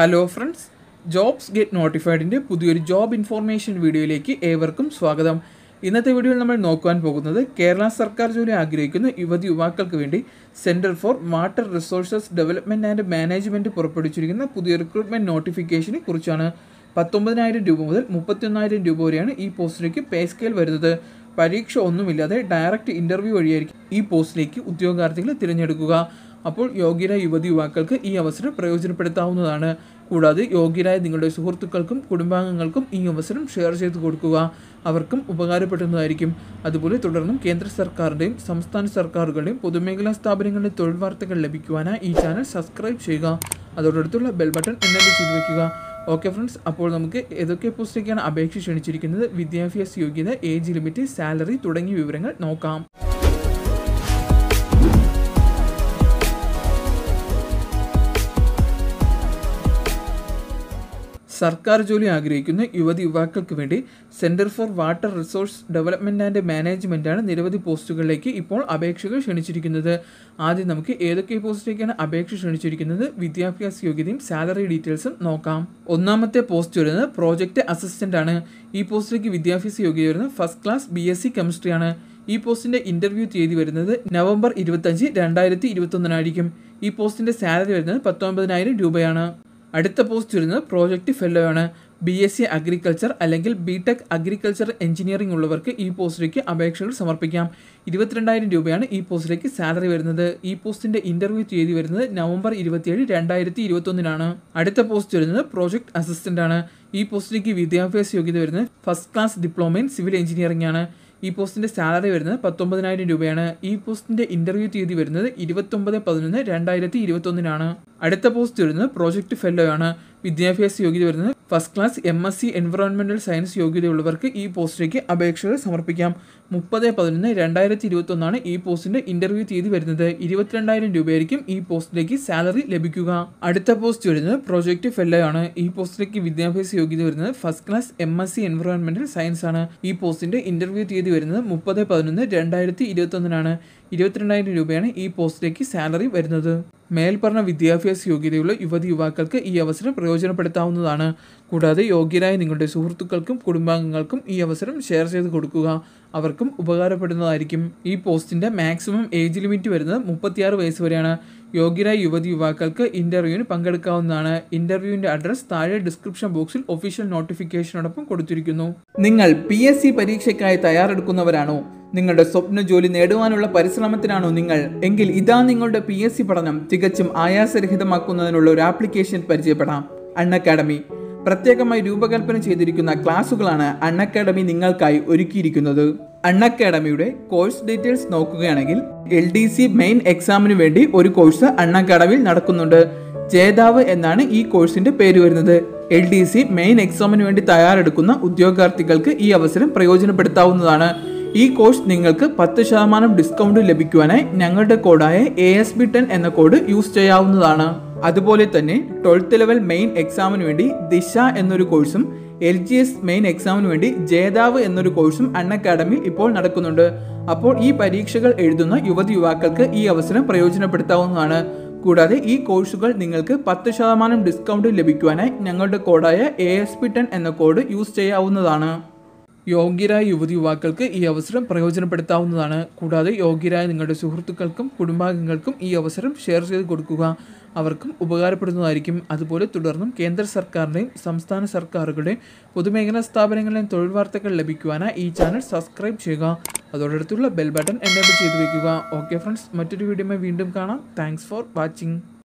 hello friends jobs get നോട്ടിഫൈഡിൻ്റെ പുതിയൊരു job information വീഡിയോയിലേക്ക് ഏവർക്കും സ്വാഗതം ഇന്നത്തെ വീഡിയോയിൽ നമ്മൾ നോക്കുവാൻ പോകുന്നത് കേരള സർക്കാർ ജോലി ആഗ്രഹിക്കുന്ന യുവതി യുവാക്കൾക്ക് വേണ്ടി centre for water resources development and management പുറപ്പെടുവിച്ചിരിക്കുന്ന പുതിയ റിക്രൂട്ട്മെൻറ്റ് നോട്ടിഫിക്കേഷനെ കുറിച്ചാണ് പത്തൊമ്പതിനായിരം രൂപ മുതൽ മുപ്പത്തിയൊന്നായിരം രൂപ വരെയാണ് ഈ പോസ്റ്റിലേക്ക് പേ സ്കെയിൽ വരുന്നത് പരീക്ഷ ഒന്നുമില്ലാതെ ഡയറക്റ്റ് ഇൻ്റർവ്യൂ വഴിയായിരിക്കും ഈ പോസ്റ്റിലേക്ക് ഉദ്യോഗാർത്ഥികളെ തിരഞ്ഞെടുക്കുക അപ്പോൾ യോഗ്യരായ യുവതി യുവാക്കൾക്ക് ഈ അവസരം പ്രയോജനപ്പെടുത്താവുന്നതാണ് കൂടാതെ യോഗ്യരായ നിങ്ങളുടെ സുഹൃത്തുക്കൾക്കും കുടുംബാംഗങ്ങൾക്കും ഈ അവസരം ഷെയർ ചെയ്തു കൊടുക്കുക അവർക്കും ഉപകാരപ്പെടുന്നതായിരിക്കും അതുപോലെ തുടർന്നും കേന്ദ്ര സർക്കാരിൻ്റെയും സംസ്ഥാന സർക്കാരുകളുടെയും പൊതുമേഖലാ സ്ഥാപനങ്ങളുടെ തൊഴിൽ വാർത്തകൾ ലഭിക്കുവാനായി ഈ ചാനൽ സബ്സ്ക്രൈബ് ചെയ്യുക അതോടടുത്തുള്ള ബെൽ ബട്ടൺ എനേബിൾ ചെയ്തു വെക്കുക ഓക്കെ ഫ്രണ്ട്സ് അപ്പോൾ നമുക്ക് ഏതൊക്കെ പോസ്റ്റിലേക്കാണ് അപേക്ഷ ക്ഷണിച്ചിരിക്കുന്നത് വിദ്യാഭ്യാസ യോഗ്യത ഏജ് ലിമിറ്റ് സാലറി തുടങ്ങിയ വിവരങ്ങൾ നോക്കാം സർക്കാർ ജോലി ആഗ്രഹിക്കുന്ന യുവതി യുവാക്കൾക്ക് വേണ്ടി centre for water resource development and ആണ് നിരവധി പോസ്റ്റുകളിലേക്ക് ഇപ്പോൾ അപേക്ഷകൾ ക്ഷണിച്ചിരിക്കുന്നത് ആദ്യം നമുക്ക് ഏതൊക്കെ പോസ്റ്റിലേക്കാണ് അപേക്ഷ ക്ഷണിച്ചിരിക്കുന്നത് വിദ്യാഭ്യാസ യോഗ്യതയും സാലറി ഡീറ്റെയിൽസും നോക്കാം ഒന്നാമത്തെ പോസ്റ്റ് വരുന്നത് പ്രോജക്റ്റ് അസിസ്റ്റൻ്റ് ആണ് ഈ പോസ്റ്റിലേക്ക് വിദ്യാഭ്യാസ യോഗ്യത വരുന്നത് first class B S C കെമിസ്ട്രിയാണ് ഈ പോസ്റ്റിൻ്റെ ഇൻ്റർവ്യൂ തീയതി വരുന്നത് നവംബർ ഇരുപത്തഞ്ച് രണ്ടായിരത്തി ഇരുപത്തൊന്നിനായിരിക്കും ഈ പോസ്റ്റിൻ്റെ സാലറി വരുന്നത് പത്തൊമ്പതിനായിരം രൂപയാണ് അടുത്ത പോസ്റ്റ് വരുന്നത് പ്രോജക്റ്റ് ഫെല്ലോ ആണ് ബി എസ് സി അഗ്രികൾച്ചർ അല്ലെങ്കിൽ ബി ടെക് അഗ്രികൾച്ചർ എഞ്ചിനീയറിംഗ് ഉള്ളവർക്ക് ഈ പോസ്റ്റിലേക്ക് അപേക്ഷകൾ സമർപ്പിക്കാം ഇരുപത്തിരണ്ടായിരം രൂപയാണ് ഈ പോസ്റ്റിലേക്ക് സാലറി വരുന്നത് ഈ പോസ്റ്റിൻ്റെ ഇൻ്റർവ്യൂ തീയതി വരുന്നത് നവംബർ ഇരുപത്തിയേഴ് രണ്ടായിരത്തി ഇരുപത്തൊന്നിനാണ് അടുത്ത പോസ്റ്റ് വരുന്നത് പ്രോജക്ട് അസിസ്റ്റൻ്റ് ആണ് ഈ പോസ്റ്റിലേക്ക് വിദ്യാഭ്യാസ യോഗ്യത വരുന്നത് first class diploma in civil engineering ആണ് ഈ പോസ്റ്റിൻ്റെ സാലറി വരുന്നത് പത്തൊമ്പതിനായിരം രൂപയാണ് ഈ പോസ്റ്റിൻ്റെ ഇൻ്റർവ്യൂ തീയതി വരുന്നത് ഇരുപത്തൊമ്പത് പതിനൊന്ന് രണ്ടായിരത്തി ഇരുപത്തൊന്നിനാണ് അടുത്ത പോസ്റ്റ് വരുന്നത് പ്രോജക്റ്റ് ഫെല്ലോ ആണ് വിദ്യാഭ്യാസ യോഗ്യത വരുന്നത് first class M S C environmental science യോഗ്യതയുള്ളവർക്ക് ഈ പോസ്റ്റിലേക്ക് അപേക്ഷകൾ സമർപ്പിക്കാം മുപ്പത് പതിനൊന്ന് രണ്ടായിരത്തി ഇരുപത്തൊന്നാണ് ഈ പോസ്റ്റിൻ്റെ ഇൻ്റർവ്യൂ തീയതി വരുന്നത് ഇരുപത്തിരണ്ടായിരം രൂപയായിരിക്കും ഈ പോസ്റ്റിലേക്ക് സാലറി ലഭിക്കുക അടുത്ത പോസ്റ്റ് വരുന്നത് പ്രോജക്റ്റ് ഫെല്ലോ ആണ് ഈ പോസ്റ്റിലേക്ക് വിദ്യാഭ്യാസ യോഗ്യത വരുന്നത് first class M S C environmental science ആണ് ഈ പോസ്റ്റിൻ്റെ ഇൻ്റർവ്യൂ തീയതി വരുന്നത് മുപ്പത് പതിനൊന്ന് രണ്ടായിരത്തി ഇരുപത്തൊന്നിനാണ് ഇരുപത്തിരണ്ടായിരം രൂപയാണ് ഈ പോസ്റ്റിലേക്ക് സാലറി വരുന്നത് മേൽപ്പറഞ്ഞ വിദ്യാഭ്യാസ യോഗ്യതയുള്ള യുവതി യുവാക്കൾക്ക് ഈ അവസരം പ്രയോജനപ്പെടുത്താവുന്നതാണ് കൂടാതെ യോഗ്യരായ നിങ്ങളുടെ സുഹൃത്തുക്കൾക്കും കുടുംബാംഗങ്ങൾക്കും ഈ അവസരം ഷെയർ ചെയ്ത് കൊടുക്കുക അവർക്കും ഉപകാരപ്പെടുന്നതായിരിക്കും ഈ പോസ്റ്റിൻ്റെ മാക്സിമം ഏജ് ലിമിറ്റ് വരുന്നത് മുപ്പത്തിയാറ് വയസ്സ് വരെയാണ് യോഗ്യരായ യുവതി യുവാക്കൾക്ക് ഇൻ്റർവ്യൂവിന് പങ്കെടുക്കാവുന്നതാണ് ഇൻ്റർവ്യൂവിൻ്റെ അഡ്രസ്സ് താഴെ ഡിസ്ക്രിപ്ഷൻ ബോക്സിൽ ഒഫീഷ്യൽ നോട്ടിഫിക്കേഷനോടൊപ്പം കൊടുത്തിരിക്കുന്നു നിങ്ങൾ പി എസ് സി പരീക്ഷയ്ക്കായി തയ്യാറെടുക്കുന്നവരാണോ നിങ്ങളുടെ സ്വപ്ന ജോലി നേടുവാനുള്ള പരിശ്രമത്തിനാണോ നിങ്ങൾ എങ്കിൽ ഇതാ നിങ്ങളുടെ പി എസ് സി പഠനം തികച്ചും ആയാസരഹിതമാക്കുന്നതിനുള്ള ഒരു ആപ്ലിക്കേഷൻ പരിചയപ്പെടാം അൺ അക്കാഡമി പ്രത്യേകമായി രൂപകൽപ്പന ചെയ്തിരിക്കുന്ന ക്ലാസ്സുകളാണ് അൺ അക്കാഡമി നിങ്ങൾക്കായി ഒരുക്കിയിരിക്കുന്നത് അൺ അക്കാഡമിയുടെ കോഴ്സ് ഡീറ്റെയിൽസ് നോക്കുകയാണെങ്കിൽ എൽ ഡി സി മെയിൻ എക്സാമിന് വേണ്ടി ഒരു കോഴ്സ് അൺ അക്കാഡമിയിൽ നടക്കുന്നുണ്ട് ജേതാവ് എന്നാണ് ഈ കോഴ്സിന്റെ പേര് വരുന്നത് എൽ ഡി സി മെയിൻ എക്സാമിന് വേണ്ടി തയ്യാറെടുക്കുന്ന ഉദ്യോഗാർത്ഥികൾക്ക് ഈ അവസരം പ്രയോജനപ്പെടുത്താവുന്നതാണ് ഈ കോഴ്സ് നിങ്ങൾക്ക് പത്ത് ശതമാനം ഡിസ്കൗണ്ട് ലഭിക്കുവാനായി ഞങ്ങളുടെ കോഡായ എ എസ് ബി ടെൻ എന്ന കോഡ് യൂസ് ചെയ്യാവുന്നതാണ് അതുപോലെ തന്നെ ട്വൽത്ത് ലെവൽ മെയിൻ എക്സാമിന് വേണ്ടി ദിശ എന്നൊരു കോഴ്സും എൽ ജി എസ് മെയിൻ എക്സാമിന് വേണ്ടി ജേതാവ് എന്നൊരു കോഴ്സും അൺ അക്കാഡമി ഇപ്പോൾ നടക്കുന്നുണ്ട് അപ്പോൾ ഈ പരീക്ഷകൾ എഴുതുന്ന യുവതി യുവാക്കൾക്ക് ഈ അവസരം പ്രയോജനപ്പെടുത്താവുന്നതാണ് കൂടാതെ ഈ കോഴ്സുകൾ നിങ്ങൾക്ക് പത്ത് ശതമാനം ഡിസ്കൗണ്ട് ലഭിക്കുവാനായി ഞങ്ങളുടെ കോഡായ എ എസ് പി ടെൻ എന്ന കോഡ് യൂസ് ചെയ്യാവുന്നതാണ് യോഗ്യരായ യുവതി യുവാക്കൾക്ക് ഈ അവസരം പ്രയോജനപ്പെടുത്താവുന്നതാണ് കൂടാതെ യോഗ്യരായ നിങ്ങളുടെ സുഹൃത്തുക്കൾക്കും കുടുംബാംഗങ്ങൾക്കും ഈ അവസരം ഷെയർ ചെയ്ത് കൊടുക്കുക അവർക്കും ഉപകാരപ്പെടുന്നതായിരിക്കും അതുപോലെ തുടർന്നും കേന്ദ്ര സർക്കാരിൻ്റെയും സംസ്ഥാന സർക്കാരുകളുടെയും പൊതുമേഖലാ സ്ഥാപനങ്ങളുടെയും തൊഴിൽ വാർത്തകൾ ലഭിക്കുവാനായി ഈ ചാനൽ സബ്സ്ക്രൈബ് ചെയ്യുക അതോടടുത്തുള്ള ബെൽ ബട്ടൺ എനേബിൾ ചെയ്തു വയ്ക്കുക ഓക്കെ ഫ്രണ്ട്സ് മറ്റൊരു വീഡിയോ വീണ്ടും കാണാം താങ്ക്സ് ഫോർ വാച്ചിങ്